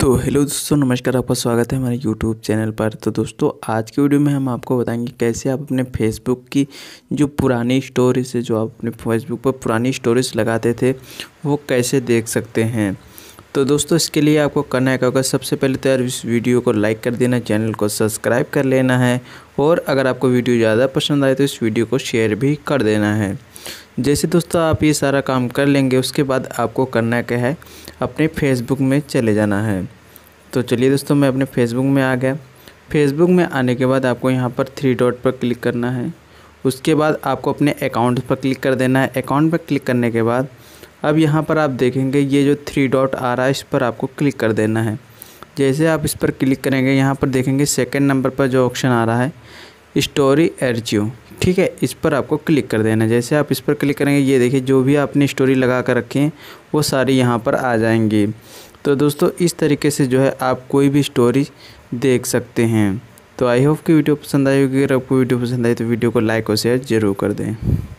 तो हेलो दोस्तों नमस्कार आपका स्वागत है हमारे यूट्यूब चैनल पर तो दोस्तों आज के वीडियो में हम आपको बताएंगे कैसे आप अपने फेसबुक की जो पुरानी स्टोरीज है जो आप अपने फेसबुक पर पुरानी स्टोरीज लगाते थे वो कैसे देख सकते हैं तो दोस्तों इसके लिए आपको करना क्या होगा सबसे पहले तो यार इस वीडियो को लाइक कर देना चैनल को सब्सक्राइब कर लेना है और अगर आपको वीडियो ज़्यादा पसंद आए तो इस वीडियो को शेयर भी कर देना है जैसे दोस्तों आप ये सारा काम कर लेंगे उसके बाद आपको करना क्या है अपने फेसबुक में चले जाना है तो चलिए दोस्तों मैं अपने फेसबुक में आ गया फेसबुक में आने के बाद आपको यहाँ पर थ्री डॉट पर क्लिक करना है उसके बाद आपको अपने अकाउंट पर क्लिक कर देना है अकाउंट पर क्लिक करने के बाद अब यहाँ पर आप देखेंगे ये जो थ्री डॉट आ रहा है इस पर आपको क्लिक कर देना है जैसे आप इस पर क्लिक करेंगे यहाँ पर देखेंगे सेकंड नंबर पर जो ऑप्शन आ रहा है स्टोरी एरजियो ठीक है इस पर आपको क्लिक कर देना है जैसे आप इस पर क्लिक करेंगे ये देखिए जो भी आपने स्टोरी लगा कर रखी है वो सारी यहाँ पर आ जाएंगी तो दोस्तों इस तरीके से जो है आप कोई भी स्टोरी देख सकते हैं तो आई होप कि वीडियो पसंद आई होगी अगर आपको वीडियो पसंद आई तो वीडियो को लाइक और शेयर ज़रूर कर दें